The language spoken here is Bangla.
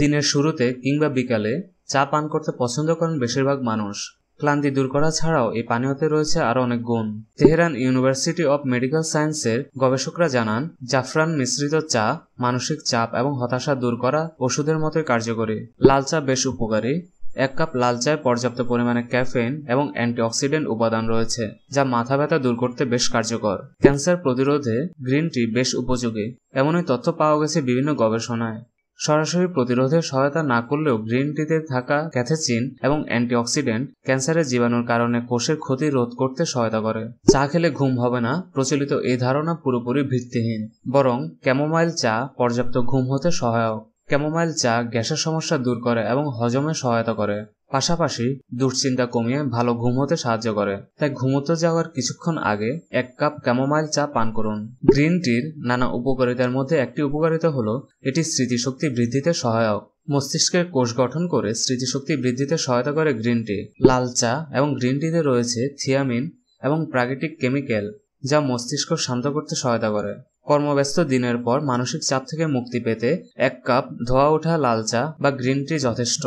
দিনের শুরুতে কিংবা বিকালে চা পান করতে পছন্দ করেন বেশিরভাগ মানুষ ক্লান্তি দূর করা ছাড়াও এই পানীয়তে রয়েছে আরও অনেক গুণ তেহরান ইউনিভার্সিটি অব মেডিকেল সায়েন্সের গবেষকরা জানান জাফরান মিশ্রিত চা মানসিক চাপ এবং হতাশা দূর করা ওষুধের মতোই কার্যকরী লাল চা বেশ উপকারী এক কাপ লাল চায় পর্যাপ্ত পরিমাণে ক্যাফেইন এবং অ্যান্টিঅক্সিডেন্ট উপাদান রয়েছে যা মাথা ব্যথা দূর করতে বেশ কার্যকর ক্যান্সার প্রতিরোধে গ্রিন টি বেশ উপযোগী এমনই তথ্য পাওয়া গেছে বিভিন্ন গবেষণায় সরাসরি প্রতিরোধে সহায়তা না করলেও গ্রিন টিতে থাকা ক্যাথেচিন এবং অ্যান্টিঅক্সিডেন্ট ক্যান্সারের জীবাণুর কারণে কোষের ক্ষতি রোধ করতে সহায়তা করে চা খেলে ঘুম হবে না প্রচলিত এই ধারণা পুরোপুরি ভিত্তিহীন বরং ক্যামোমাইল চা পর্যাপ্ত ঘুম হতে সহায়ক ক্যামোমাইল চা গ্যাসের সমস্যা দূর করে এবং হজমে সহায়তা করে পাশাপাশি দুশ্চিন্তা কমিয়ে ভালো ঘুম হতে সাহায্য করে তাই ঘুমোতে যাওয়ার কিছুক্ষণ আগে এক কাপ ক্যামোমাইল চা পান করুন গ্রিন টির নানা উপকারিতার মধ্যে একটি উপকারিতা হলো এটি স্মৃতিশক্তি বৃদ্ধিতে সহায়ক মস্তিষ্কের কোষ গঠন করে স্মৃতিশক্তি বৃদ্ধিতে সহায়তা করে গ্রিন টি লাল চা এবং গ্রিন টিতে রয়েছে থিয়ামিন এবং প্রাকৃতিক কেমিক্যাল যা মস্তিষ্ক শান্ত করতে সহায়তা করে কর্মব্যস্ত দিনের পর মানসিক চাপ থেকে মুক্তি পেতে এক কাপ ধোয়া ওঠা লাল চা বা গ্রিন টি যথেষ্ট